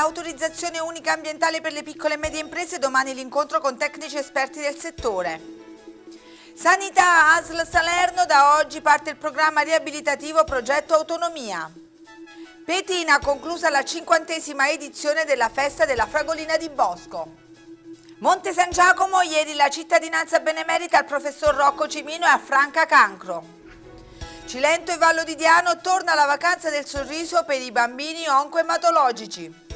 l'autorizzazione unica ambientale per le piccole e medie imprese, domani l'incontro con tecnici esperti del settore. Sanità ASL Salerno, da oggi parte il programma riabilitativo Progetto Autonomia. Petina conclusa la cinquantesima edizione della festa della fragolina di Bosco. Monte San Giacomo, ieri la cittadinanza benemerita al professor Rocco Cimino e a Franca Cancro. Cilento e Vallo di Diano torna la vacanza del sorriso per i bambini oncoematologici.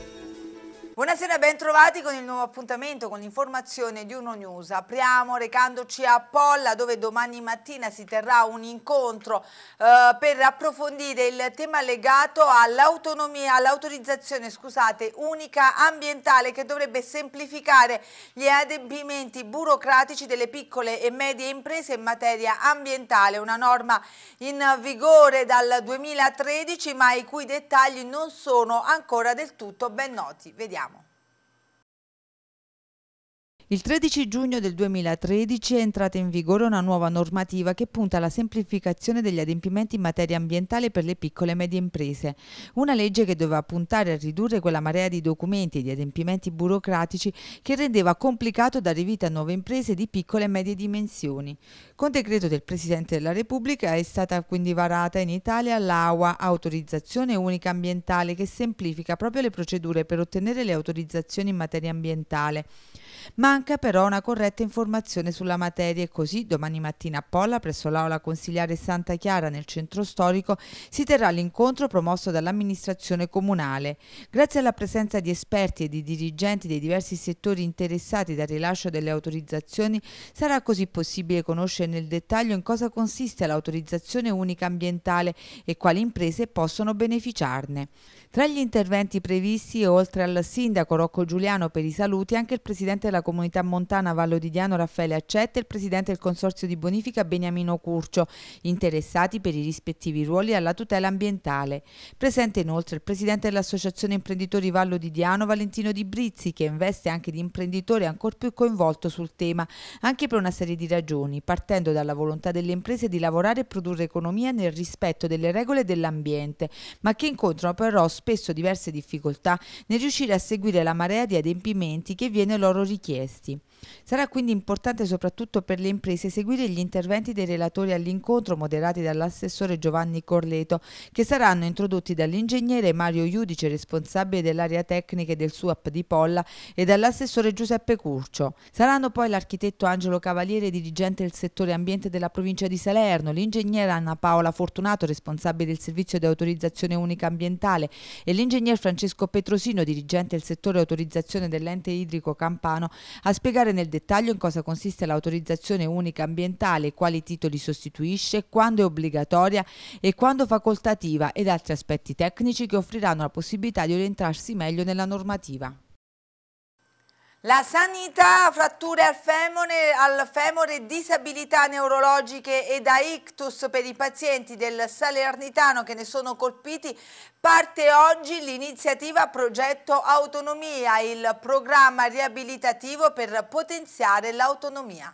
Buonasera, bentrovati con il nuovo appuntamento con l'informazione di Uno News. Apriamo recandoci a Polla dove domani mattina si terrà un incontro eh, per approfondire il tema legato all'autonomia, all'autorizzazione scusate, unica ambientale che dovrebbe semplificare gli adempimenti burocratici delle piccole e medie imprese in materia ambientale, una norma in vigore dal 2013 ma i cui dettagli non sono ancora del tutto ben noti. Vediamo. Il 13 giugno del 2013 è entrata in vigore una nuova normativa che punta alla semplificazione degli adempimenti in materia ambientale per le piccole e medie imprese. Una legge che doveva puntare a ridurre quella marea di documenti e di adempimenti burocratici che rendeva complicato dare vita a nuove imprese di piccole e medie dimensioni. Con decreto del Presidente della Repubblica è stata quindi varata in Italia l'AUA, Autorizzazione Unica Ambientale, che semplifica proprio le procedure per ottenere le autorizzazioni in materia ambientale. Manca però una corretta informazione sulla materia e così domani mattina a Polla presso l'aula consigliare Santa Chiara nel centro storico si terrà l'incontro promosso dall'amministrazione comunale. Grazie alla presenza di esperti e di dirigenti dei diversi settori interessati dal rilascio delle autorizzazioni sarà così possibile conoscere nel dettaglio in cosa consiste l'autorizzazione unica ambientale e quali imprese possono beneficiarne. Tra gli interventi previsti, oltre al sindaco Rocco Giuliano per i saluti, anche il presidente della comunità montana Vallo di Diano Raffaele Accetta e il presidente del consorzio di bonifica Beniamino Curcio, interessati per i rispettivi ruoli alla tutela ambientale. Presente inoltre il presidente dell'associazione imprenditori Vallo di Diano Valentino Di Brizzi, che investe anche di imprenditore ancor più coinvolto sul tema, anche per una serie di ragioni, partendo dalla volontà delle imprese di lavorare e produrre economia nel rispetto delle regole dell'ambiente, ma che incontrano però spesso diverse difficoltà nel riuscire a seguire la marea di adempimenti che viene loro richiesti. Sarà quindi importante soprattutto per le imprese seguire gli interventi dei relatori all'incontro moderati dall'assessore Giovanni Corleto, che saranno introdotti dall'ingegnere Mario Iudice, responsabile dell'area tecnica e del SUAP di Polla, e dall'assessore Giuseppe Curcio. Saranno poi l'architetto Angelo Cavaliere, dirigente del settore ambiente della provincia di Salerno, l'ingegnere Anna Paola Fortunato, responsabile del servizio di autorizzazione unica ambientale, e l'ingegner Francesco Petrosino, dirigente del settore autorizzazione dell'ente idrico campano, a spiegare entrare nel dettaglio in cosa consiste l'autorizzazione unica ambientale, quali titoli sostituisce, quando è obbligatoria e quando facoltativa ed altri aspetti tecnici che offriranno la possibilità di orientarsi meglio nella normativa. La sanità, fratture al femore, al femore, disabilità neurologiche e da ictus per i pazienti del Salernitano che ne sono colpiti, parte oggi l'iniziativa Progetto Autonomia, il programma riabilitativo per potenziare l'autonomia.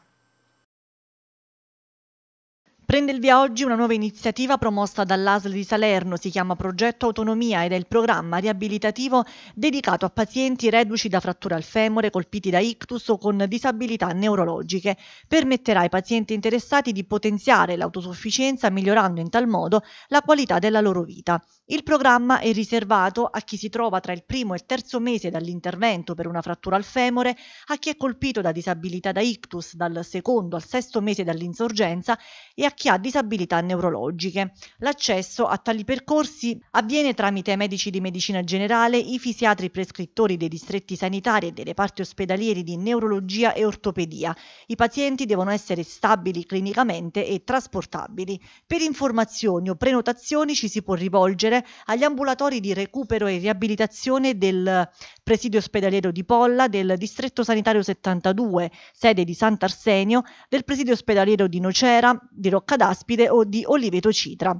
Prende il via oggi una nuova iniziativa promossa dall'ASL di Salerno, si chiama Progetto Autonomia ed è il programma riabilitativo dedicato a pazienti reduci da frattura al femore, colpiti da ictus o con disabilità neurologiche. Permetterà ai pazienti interessati di potenziare l'autosufficienza migliorando in tal modo la qualità della loro vita. Il programma è riservato a chi si trova tra il primo e il terzo mese dall'intervento per una frattura al femore, a chi è colpito da disabilità da ictus dal secondo al sesto mese dall'insorgenza e a chi ha disabilità neurologiche. L'accesso a tali percorsi avviene tramite medici di medicina generale, i fisiatri prescrittori dei distretti sanitari e dei reparti ospedalieri di neurologia e ortopedia. I pazienti devono essere stabili clinicamente e trasportabili. Per informazioni o prenotazioni ci si può rivolgere Fiore agli ambulatori di recupero e riabilitazione del presidio ospedaliero di Polla, del distretto sanitario 72, sede di Sant'Arsenio, del presidio ospedaliero di Nocera, di Rocca d'Aspide o di Oliveto Citra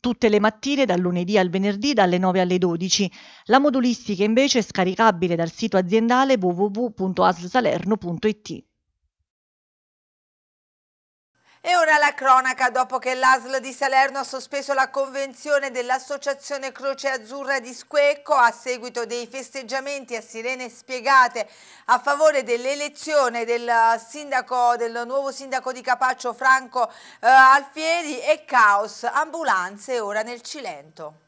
tutte le mattine dal lunedì al venerdì dalle 9 alle 12. La modulistica invece è scaricabile dal sito aziendale www.aslsalerno.it. E ora la cronaca, dopo che l'ASL di Salerno ha sospeso la convenzione dell'Associazione Croce Azzurra di Squecco a seguito dei festeggiamenti a sirene spiegate a favore dell'elezione del, del, nuovo sindaco di Capaccio Franco eh, Alfieri e caos, ambulanze ora nel Cilento.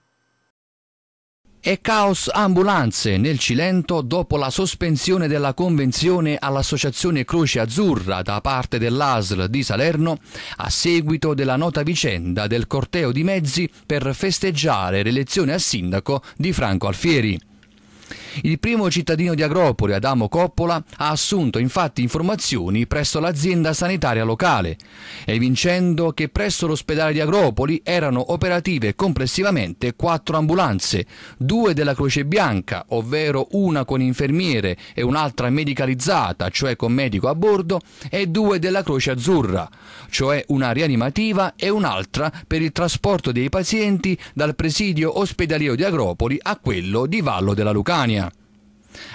E caos ambulanze nel Cilento dopo la sospensione della convenzione all'Associazione Croce Azzurra da parte dell'ASL di Salerno a seguito della nota vicenda del corteo di mezzi per festeggiare l'elezione a sindaco di Franco Alfieri. Il primo cittadino di Agropoli, Adamo Coppola, ha assunto infatti informazioni presso l'azienda sanitaria locale, evincendo che presso l'ospedale di Agropoli erano operative complessivamente quattro ambulanze, due della Croce Bianca, ovvero una con infermiere e un'altra medicalizzata, cioè con medico a bordo, e due della Croce Azzurra, cioè una rianimativa e un'altra per il trasporto dei pazienti dal presidio ospedaliero di Agropoli a quello di Vallo della Lucania.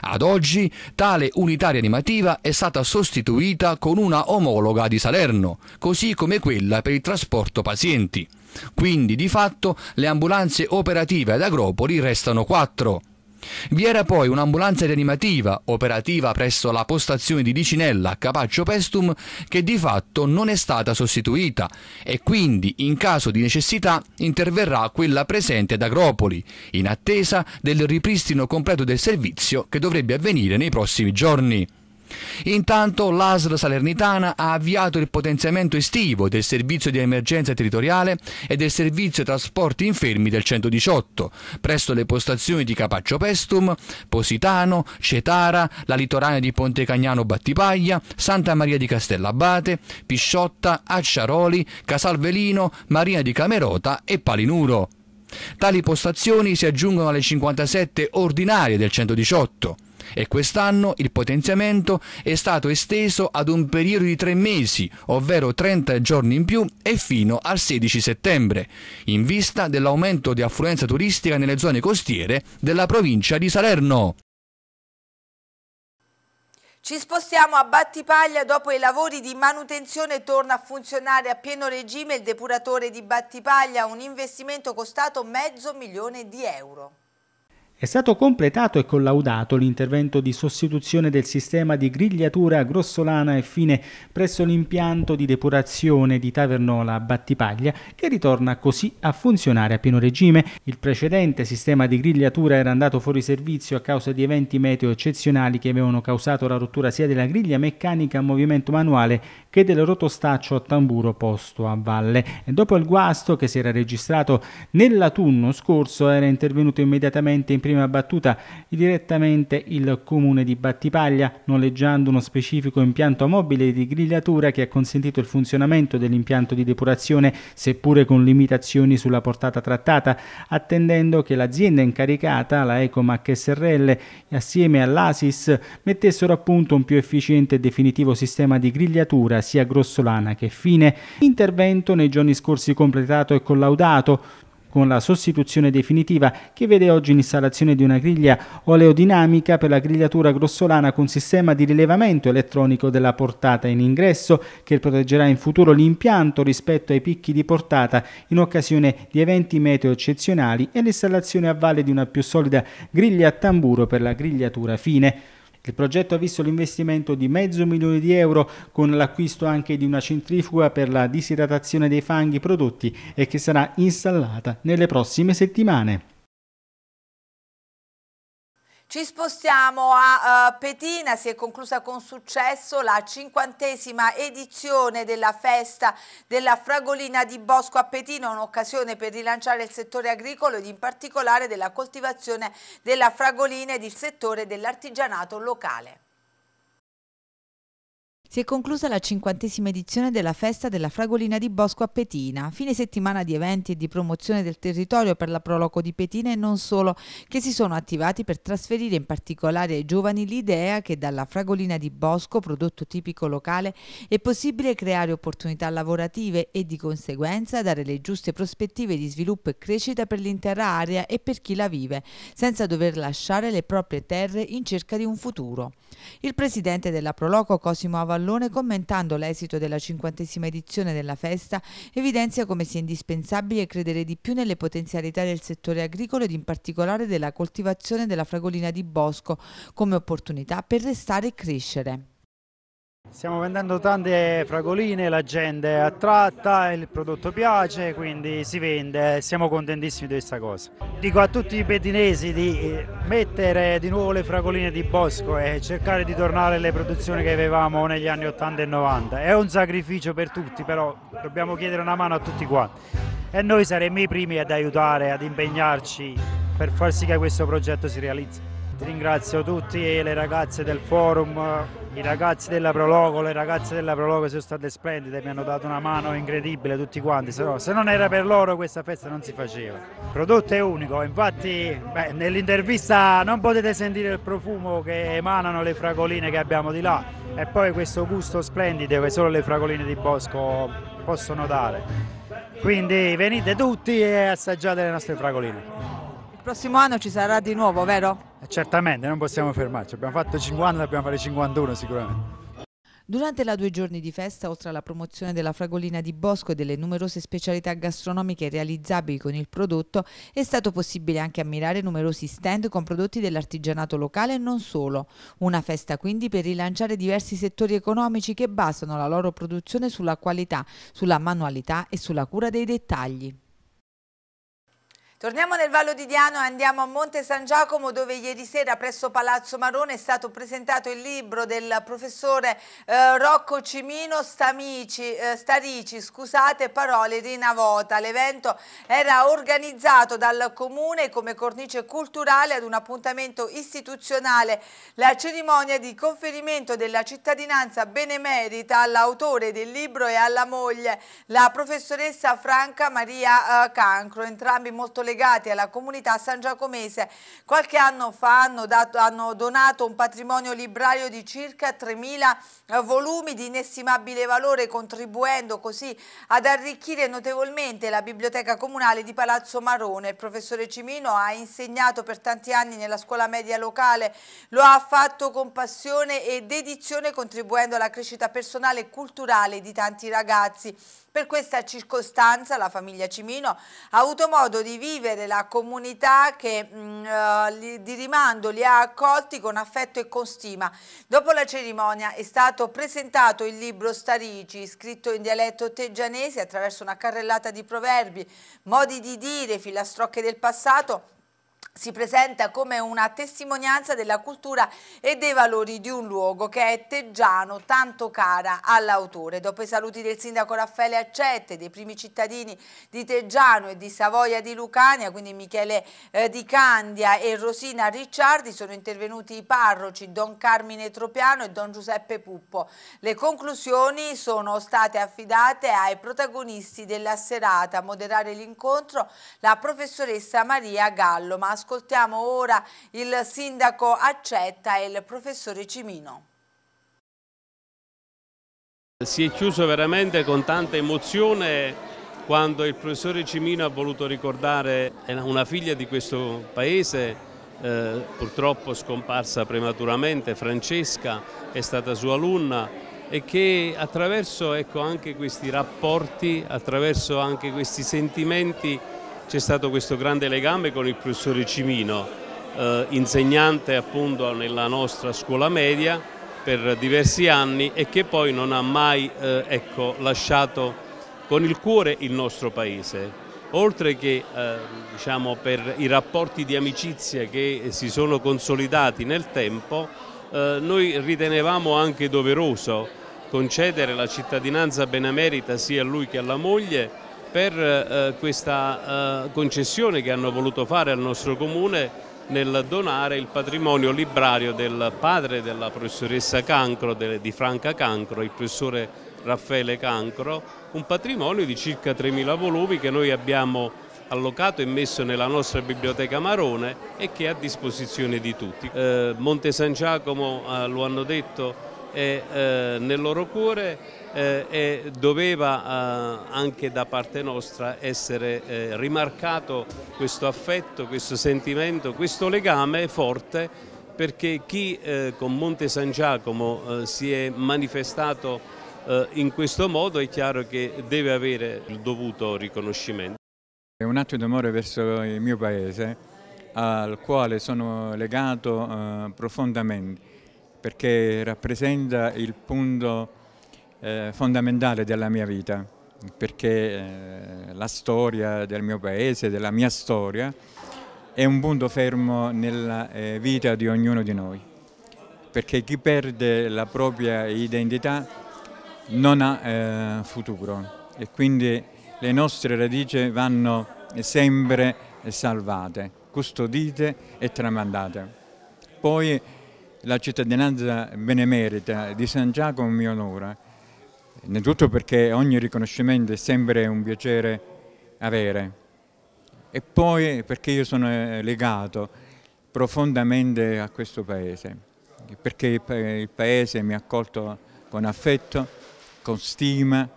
Ad oggi tale unità rianimativa è stata sostituita con una omologa di Salerno, così come quella per il trasporto pazienti. Quindi di fatto le ambulanze operative ad Agropoli restano quattro. Vi era poi un'ambulanza rianimativa operativa presso la postazione di Dicinella, Capaccio Pestum, che di fatto non è stata sostituita e quindi in caso di necessità interverrà quella presente ad Agropoli, in attesa del ripristino completo del servizio che dovrebbe avvenire nei prossimi giorni. Intanto l'ASL Salernitana ha avviato il potenziamento estivo del servizio di emergenza territoriale e del servizio trasporti infermi del 118 presso le postazioni di Capaccio Pestum, Positano, Cetara, la litoranea di Ponte Cagnano Battipaglia, Santa Maria di Castellabate, Pisciotta, Acciaroli, Casalvelino, Marina di Camerota e Palinuro. Tali postazioni si aggiungono alle 57 ordinarie del 118 e quest'anno il potenziamento è stato esteso ad un periodo di tre mesi, ovvero 30 giorni in più e fino al 16 settembre, in vista dell'aumento di affluenza turistica nelle zone costiere della provincia di Salerno. Ci spostiamo a Battipaglia, dopo i lavori di manutenzione torna a funzionare a pieno regime il depuratore di Battipaglia, un investimento costato mezzo milione di euro. È stato completato e collaudato l'intervento di sostituzione del sistema di grigliatura grossolana e fine presso l'impianto di depurazione di Tavernola a Battipaglia che ritorna così a funzionare a pieno regime. Il precedente sistema di grigliatura era andato fuori servizio a causa di eventi meteo eccezionali che avevano causato la rottura sia della griglia meccanica a movimento manuale che del rotostaccio a tamburo posto a valle. E dopo il guasto che si era registrato nell'autunno scorso era intervenuto immediatamente in prima battuta direttamente il comune di Battipaglia, noleggiando uno specifico impianto mobile di grigliatura che ha consentito il funzionamento dell'impianto di depurazione, seppure con limitazioni sulla portata trattata, attendendo che l'azienda incaricata, la Ecomac SRL, assieme all'ASIS, mettessero a punto un più efficiente e definitivo sistema di grigliatura politica sia grossolana che fine, intervento nei giorni scorsi completato e collaudato, con la sostituzione definitiva che vede oggi l'installazione di una griglia oleodinamica per la grigliatura grossolana con sistema di rilevamento elettronico della portata in ingresso che proteggerà in futuro l'impianto rispetto ai picchi di portata in occasione di eventi meteo eccezionali e l'installazione a valle di una più solida griglia a tamburo per la grigliatura fine. Il progetto ha visto l'investimento di mezzo milione di euro con l'acquisto anche di una centrifuga per la disidratazione dei fanghi prodotti e che sarà installata nelle prossime settimane. Ci spostiamo a uh, Petina, si è conclusa con successo la cinquantesima edizione della festa della fragolina di Bosco a Petina, un'occasione per rilanciare il settore agricolo ed in particolare della coltivazione della fragolina ed il settore dell'artigianato locale. Si è conclusa la cinquantesima edizione della festa della fragolina di Bosco a Petina, fine settimana di eventi e di promozione del territorio per la Proloco di Petina e non solo, che si sono attivati per trasferire in particolare ai giovani l'idea che dalla fragolina di Bosco, prodotto tipico locale, è possibile creare opportunità lavorative e di conseguenza dare le giuste prospettive di sviluppo e crescita per l'intera area e per chi la vive, senza dover lasciare le proprie terre in cerca di un futuro. Il presidente della Proloco, Cosimo Avalone, Pallone commentando l'esito della cinquantesima edizione della festa evidenzia come sia indispensabile credere di più nelle potenzialità del settore agricolo ed in particolare della coltivazione della fragolina di bosco come opportunità per restare e crescere. Stiamo vendendo tante fragoline, la gente è attratta, il prodotto piace, quindi si vende, siamo contentissimi di questa cosa. Dico a tutti i pedinesi di eh, mettere di nuovo le fragoline di bosco e cercare di tornare alle produzioni che avevamo negli anni 80 e 90. È un sacrificio per tutti, però dobbiamo chiedere una mano a tutti quanti. E noi saremmo i primi ad aiutare, ad impegnarci per far sì che questo progetto si realizzi. Ti Ringrazio tutti e le ragazze del forum, i ragazzi della Prologo, le ragazze della Prologo sono state splendide, mi hanno dato una mano incredibile tutti quanti, se, no, se non era per loro questa festa non si faceva. Il prodotto è unico, infatti nell'intervista non potete sentire il profumo che emanano le fragoline che abbiamo di là e poi questo gusto splendido che solo le fragoline di Bosco possono dare. Quindi venite tutti e assaggiate le nostre fragoline prossimo anno ci sarà di nuovo, vero? Eh, certamente, non possiamo fermarci. Abbiamo fatto 50, dobbiamo fare 51 sicuramente. Durante la due giorni di festa, oltre alla promozione della fragolina di Bosco e delle numerose specialità gastronomiche realizzabili con il prodotto, è stato possibile anche ammirare numerosi stand con prodotti dell'artigianato locale e non solo. Una festa quindi per rilanciare diversi settori economici che basano la loro produzione sulla qualità, sulla manualità e sulla cura dei dettagli. Torniamo nel Vallo di Diano e andiamo a Monte San Giacomo dove ieri sera presso Palazzo Marone è stato presentato il libro del professore eh, Rocco Cimino Stamici, eh, Starici, scusate, parole di Navota. L'evento era organizzato dal comune come cornice culturale ad un appuntamento istituzionale. La cerimonia di conferimento della cittadinanza benemerita all'autore del libro e alla moglie, la professoressa Franca Maria eh, Cancro, entrambi molto legati legati alla comunità San Giacomese. Qualche anno fa hanno, dato, hanno donato un patrimonio librario di circa 3.000 eh, volumi di inestimabile valore, contribuendo così ad arricchire notevolmente la biblioteca comunale di Palazzo Marone. Il professore Cimino ha insegnato per tanti anni nella scuola media locale, lo ha fatto con passione e dedizione contribuendo alla crescita personale e culturale di tanti ragazzi. Per questa circostanza la famiglia Cimino ha avuto modo di vivere la comunità che mh, mm, eh, di rimando li ha accolti con affetto e con stima. Dopo la cerimonia è stato presentato il libro Starici, scritto in dialetto teggianese attraverso una carrellata di proverbi, modi di dire, filastrocche del passato si presenta come una testimonianza della cultura e dei valori di un luogo che è Teggiano, tanto cara all'autore. Dopo i saluti del sindaco Raffaele Accette, dei primi cittadini di Teggiano e di Savoia di Lucania, quindi Michele eh, Di Candia e Rosina Ricciardi, sono intervenuti i parroci Don Carmine Tropiano e Don Giuseppe Puppo. Le conclusioni sono state affidate ai protagonisti della serata. A moderare l'incontro la professoressa Maria Gallo Masco Ascoltiamo ora il sindaco Accetta e il professore Cimino. Si è chiuso veramente con tanta emozione quando il professore Cimino ha voluto ricordare una figlia di questo paese, eh, purtroppo scomparsa prematuramente, Francesca, è stata sua alunna e che attraverso ecco, anche questi rapporti, attraverso anche questi sentimenti c'è stato questo grande legame con il professore Cimino, eh, insegnante appunto nella nostra scuola media per diversi anni e che poi non ha mai eh, ecco, lasciato con il cuore il nostro paese. Oltre che eh, diciamo, per i rapporti di amicizia che si sono consolidati nel tempo, eh, noi ritenevamo anche doveroso concedere la cittadinanza benemerita sia a lui che alla moglie per eh, questa eh, concessione che hanno voluto fare al nostro comune nel donare il patrimonio librario del padre della professoressa Cancro, di Franca Cancro, il professore Raffaele Cancro, un patrimonio di circa 3.000 volumi che noi abbiamo allocato e messo nella nostra biblioteca Marone e che è a disposizione di tutti. Eh, Monte San Giacomo, eh, lo hanno detto, e, eh, nel loro cuore eh, e doveva eh, anche da parte nostra essere eh, rimarcato questo affetto, questo sentimento, questo legame forte perché chi eh, con Monte San Giacomo eh, si è manifestato in questo modo è chiaro che deve avere il dovuto riconoscimento. È un atto d'amore verso il mio paese al quale sono legato profondamente perché rappresenta il punto eh, fondamentale della mia vita, perché eh, la storia del mio paese, della mia storia, è un punto fermo nella eh, vita di ognuno di noi, perché chi perde la propria identità non ha eh, futuro e quindi le nostre radici vanno eh, sempre salvate, custodite e tramandate. Poi la cittadinanza benemerita di San Giacomo mi onora, innanzitutto perché ogni riconoscimento è sempre un piacere avere e poi perché io sono eh, legato profondamente a questo paese, perché il paese mi ha accolto con affetto, con stima,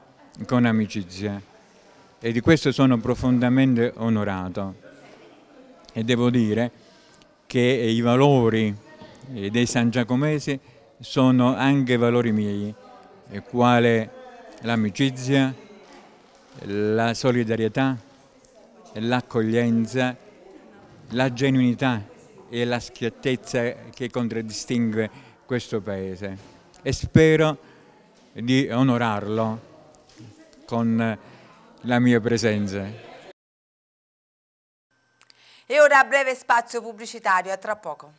con amicizia e di questo sono profondamente onorato e devo dire che i valori e eh, dei San Giacomesi sono anche valori miei, eh, quale l'amicizia, la solidarietà, l'accoglienza, la genuinità e la schiettezza che contraddistingue questo paese e spero di onorarlo con la mia presenza. E ora breve spazio pubblicitario, a tra poco.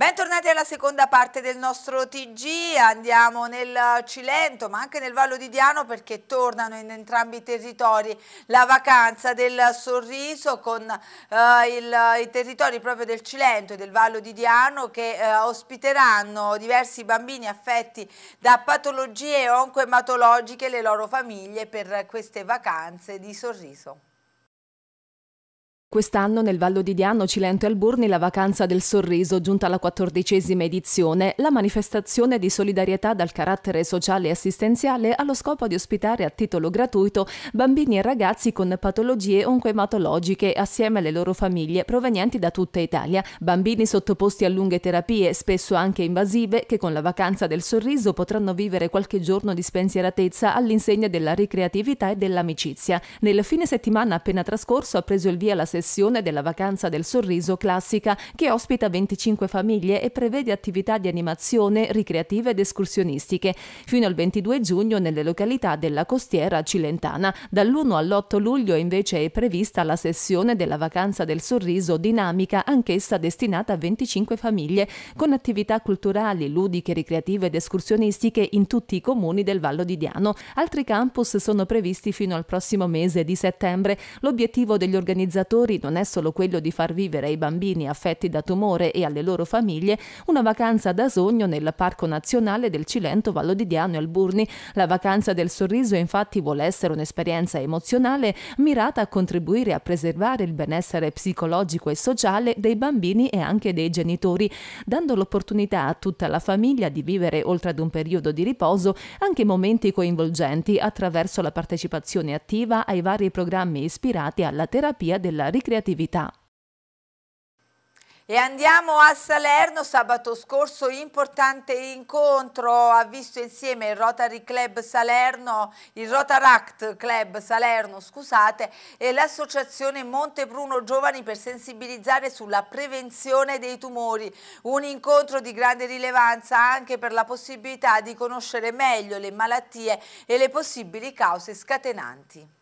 Bentornati alla seconda parte del nostro TG, andiamo nel Cilento ma anche nel Vallo di Diano perché tornano in entrambi i territori la vacanza del sorriso con eh, il, i territori proprio del Cilento e del Vallo di Diano che eh, ospiteranno diversi bambini affetti da patologie oncoematologiche e le loro famiglie per queste vacanze di sorriso. Quest'anno nel Vallo di Diano, Cilento e Alburni la vacanza del sorriso, giunta alla quattordicesima edizione, la manifestazione di solidarietà dal carattere sociale e assistenziale allo scopo di ospitare a titolo gratuito bambini e ragazzi con patologie oncoematologiche assieme alle loro famiglie provenienti da tutta Italia, bambini sottoposti a lunghe terapie, spesso anche invasive, che con la vacanza del sorriso potranno vivere qualche giorno di spensieratezza all'insegna della ricreatività e dell'amicizia. Nel fine settimana appena trascorso ha preso il via la sessione sessione della Vacanza del Sorriso Classica che ospita 25 famiglie e prevede attività di animazione, ricreative ed escursionistiche fino al 22 giugno nelle località della costiera cilentana. Dall'1 all'8 luglio invece è prevista la sessione della Vacanza del Sorriso dinamica anch'essa destinata a 25 famiglie con attività culturali, ludiche, ricreative ed escursionistiche in tutti i comuni del Vallo di Diano. Altri campus sono previsti fino al prossimo mese di settembre. L'obiettivo degli organizzatori genitori non è solo quello di far vivere ai bambini affetti da tumore e alle loro famiglie una vacanza da sogno nel Parco Nazionale del Cilento Vallo di Diano e Alburni. La vacanza del sorriso infatti vuole essere un'esperienza emozionale mirata a contribuire a preservare il benessere psicologico e sociale dei bambini e anche dei genitori, dando l'opportunità a tutta la famiglia di vivere oltre ad un periodo di riposo anche momenti coinvolgenti attraverso la partecipazione attiva ai vari programmi ispirati alla terapia della ricerca creatività. E andiamo a Salerno, sabato scorso importante incontro, ha visto insieme il Rotary Club Salerno, il Rotaract Club Salerno, scusate, e l'associazione Montebruno Giovani per sensibilizzare sulla prevenzione dei tumori. Un incontro di grande rilevanza anche per la possibilità di conoscere meglio le malattie e le possibili cause scatenanti.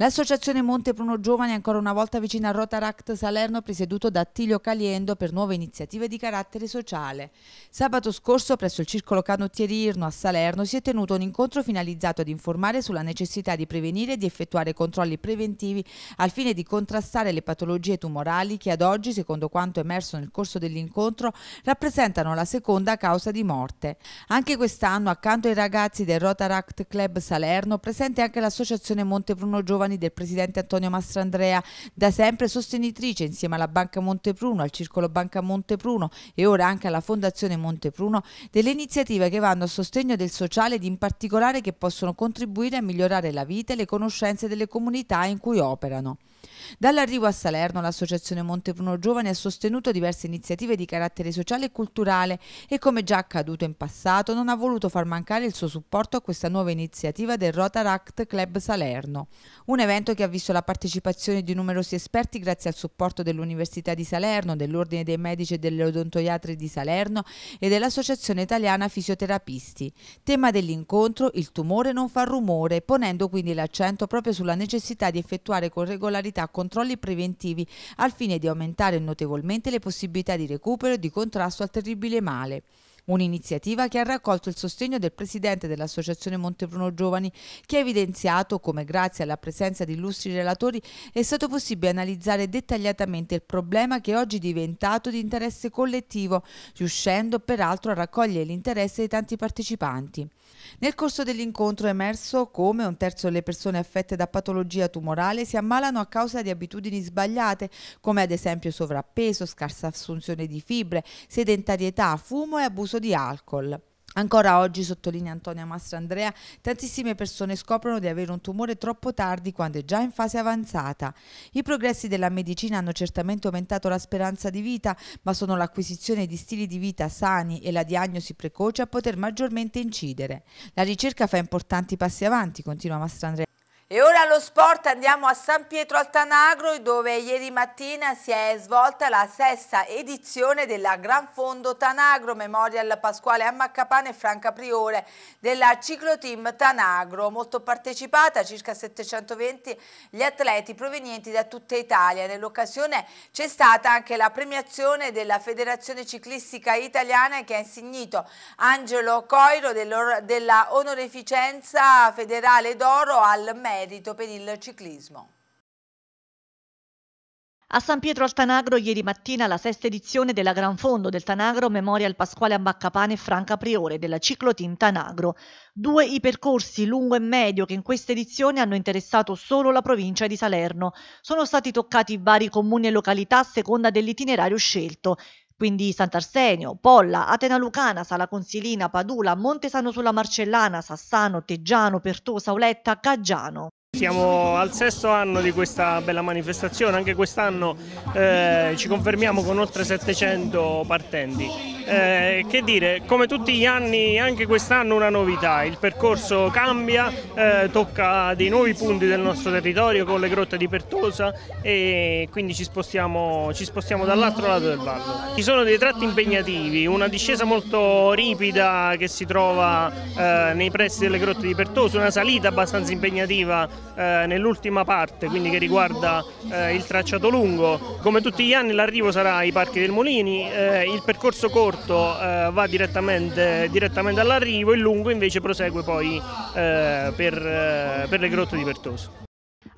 L'associazione Monte Pruno Giovani è ancora una volta vicina a Rotaract Salerno presieduto da Attilio Caliendo per nuove iniziative di carattere sociale. Sabato scorso presso il circolo canottieri Irno a Salerno si è tenuto un incontro finalizzato ad informare sulla necessità di prevenire e di effettuare controlli preventivi al fine di contrastare le patologie tumorali che ad oggi, secondo quanto emerso nel corso dell'incontro, rappresentano la seconda causa di morte. Anche quest'anno accanto ai ragazzi del Rotaract Club Salerno presente anche l'associazione Monte Pruno Giovani giovani del presidente Antonio Mastrandrea, da sempre sostenitrice insieme alla Banca Montepruno, al Circolo Banca Montepruno e ora anche alla Fondazione Montepruno, delle iniziative che vanno a sostegno del sociale ed in particolare che possono contribuire a migliorare la vita e le conoscenze delle comunità in cui operano. Dall'arrivo a Salerno l'associazione Montepruno Giovani ha sostenuto diverse iniziative di carattere sociale e culturale e come già accaduto in passato non ha voluto far mancare il suo supporto a questa nuova iniziativa del Rotaract Club Salerno, un evento che ha visto la partecipazione di numerosi esperti grazie al supporto dell'Università di Salerno, dell'Ordine dei Medici e delle Odontoiatri di Salerno e dell'Associazione Italiana Fisioterapisti. Tema dell'incontro, il tumore non fa rumore, ponendo quindi l'accento proprio sulla necessità di effettuare con regolarità controlli preventivi al fine di aumentare notevolmente le possibilità di recupero e di contrasto al terribile male un'iniziativa che ha raccolto il sostegno del presidente dell'Associazione Montepruno Giovani, che ha evidenziato come grazie alla presenza di illustri relatori è stato possibile analizzare dettagliatamente il problema che oggi è diventato di interesse collettivo, riuscendo peraltro a raccogliere l'interesse di tanti partecipanti. Nel corso dell'incontro è emerso come un terzo delle persone affette da patologia tumorale si ammalano a causa di abitudini sbagliate, come ad esempio sovrappeso, scarsa assunzione di fibre, sedentarietà, fumo e abuso di alcol. Ancora oggi, sottolinea Antonia Mastrandrea, tantissime persone scoprono di avere un tumore troppo tardi quando è già in fase avanzata. I progressi della medicina hanno certamente aumentato la speranza di vita, ma sono l'acquisizione di stili di vita sani e la diagnosi precoce a poter maggiormente incidere. La ricerca fa importanti passi avanti, continua Mastrandrea e ora allo sport andiamo a San Pietro al Tanagro dove ieri mattina si è svolta la sesta edizione della Gran Fondo Tanagro Memorial Pasquale a Maccapane e Franca Priore della Cicloteam Tanagro. Molto partecipata, circa 720 gli atleti provenienti da tutta Italia. Nell'occasione c'è stata anche la premiazione della Federazione Ciclistica Italiana che ha insignito Angelo Coiro della Onoreficenza Federale d'Oro al MED inedito per il ciclismo. A San Pietro al Tanagro ieri mattina la sesta edizione della Gran Fondo del Tanagro Memorial Pasquale Abbaccapane e Franca Priore della Cicloteam Tanagro. Due i percorsi lungo e medio che in questa edizione hanno interessato solo la provincia di Salerno. Sono stati toccati vari comuni e località a seconda dell'itinerario scelto quindi Sant'Arsenio, Polla, Atena Lucana, Sala Consilina, Padula, Montesano sulla Marcellana, Sassano, Teggiano, Pertosa, Auletta, Caggiano. Siamo al sesto anno di questa bella manifestazione, anche quest'anno eh, ci confermiamo con oltre 700 partenti. Eh, che dire, come tutti gli anni anche quest'anno una novità, il percorso cambia, eh, tocca dei nuovi punti del nostro territorio con le grotte di Pertosa e quindi ci spostiamo, ci spostiamo dall'altro lato del vallo. Ci sono dei tratti impegnativi, una discesa molto ripida che si trova eh, nei pressi delle grotte di Pertosa, una salita abbastanza impegnativa eh, nell'ultima parte, quindi che riguarda eh, il tracciato lungo. Come tutti gli anni l'arrivo sarà ai Parchi del Molini, eh, il percorso corto eh, va direttamente, direttamente all'arrivo, il lungo invece prosegue poi eh, per, eh, per le grotte di Pertoso.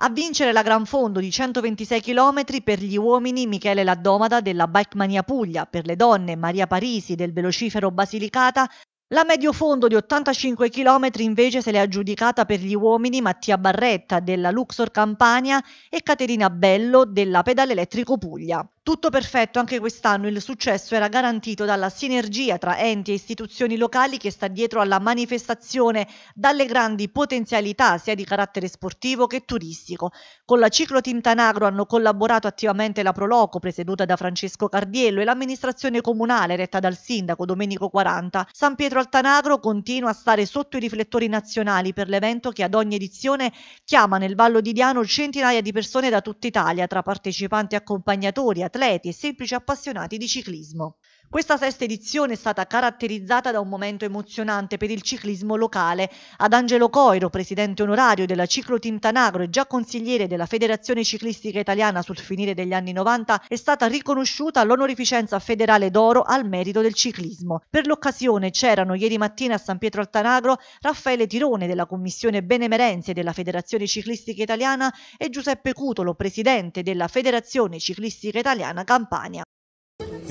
A vincere la Gran Fondo di 126 km per gli uomini Michele Laddomada della Bike Mania Puglia, per le donne Maria Parisi del velocifero Basilicata la medio fondo di 85 km invece se l'è aggiudicata per gli uomini Mattia Barretta della Luxor Campania e Caterina Bello della Pedale Elettrico Puglia. Tutto perfetto anche quest'anno, il successo era garantito dalla sinergia tra enti e istituzioni locali che sta dietro alla manifestazione, dalle grandi potenzialità sia di carattere sportivo che turistico. Con la Ciclo Tintanagro hanno collaborato attivamente la Proloco, presieduta da Francesco Cardiello, e l'amministrazione comunale, retta dal sindaco Domenico 40. San Pietro Altanagro continua a stare sotto i riflettori nazionali per l'evento che ad ogni edizione chiama nel Vallo di Diano centinaia di persone da tutta Italia, tra partecipanti e accompagnatori, a atleti e semplici appassionati di ciclismo. Questa sesta edizione è stata caratterizzata da un momento emozionante per il ciclismo locale. Ad Angelo Coiro, presidente onorario della Ciclo Tintanagro e già consigliere della Federazione Ciclistica Italiana sul finire degli anni 90, è stata riconosciuta l'onorificenza federale d'oro al merito del ciclismo. Per l'occasione c'erano ieri mattina a San Pietro Altanagro Raffaele Tirone della Commissione Benemerenze della Federazione Ciclistica Italiana e Giuseppe Cutolo, presidente della Federazione Ciclistica Italiana Campania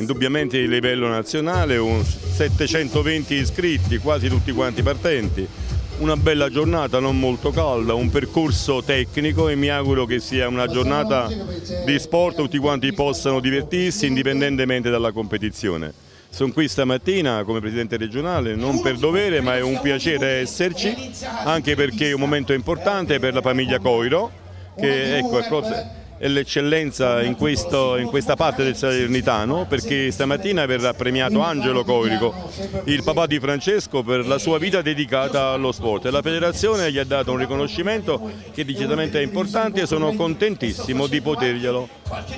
indubbiamente di livello nazionale, 720 iscritti, quasi tutti quanti partenti, una bella giornata non molto calda, un percorso tecnico e mi auguro che sia una giornata di sport, tutti quanti possano divertirsi indipendentemente dalla competizione. Sono qui stamattina come presidente regionale, non per dovere ma è un piacere esserci, anche perché è un momento importante per la famiglia Coiro, che ecco, è proprio l'eccellenza in, in, questa parte del Salernitano perché stamattina verrà premiato Angelo Coirico, il papà di Francesco per la sua vita dedicata allo sport e la federazione gli ha dato un riconoscimento che decisamente è importante e sono contentissimo di poterglielo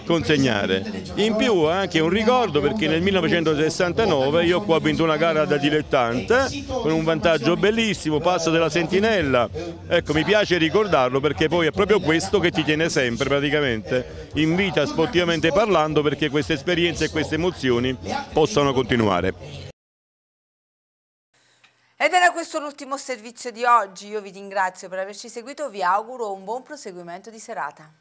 consegnare. In più anche un ricordo perché nel 1969 io qua ho vinto una gara da dilettante con un vantaggio bellissimo, passo della sentinella, ecco mi piace ricordarlo perché poi è proprio questo che ti tiene sempre praticamente sicuramente in vita sportivamente parlando perché queste esperienze e queste emozioni possano continuare. Ed era questo l'ultimo servizio di oggi, io vi ringrazio per averci seguito, vi auguro un buon proseguimento di serata.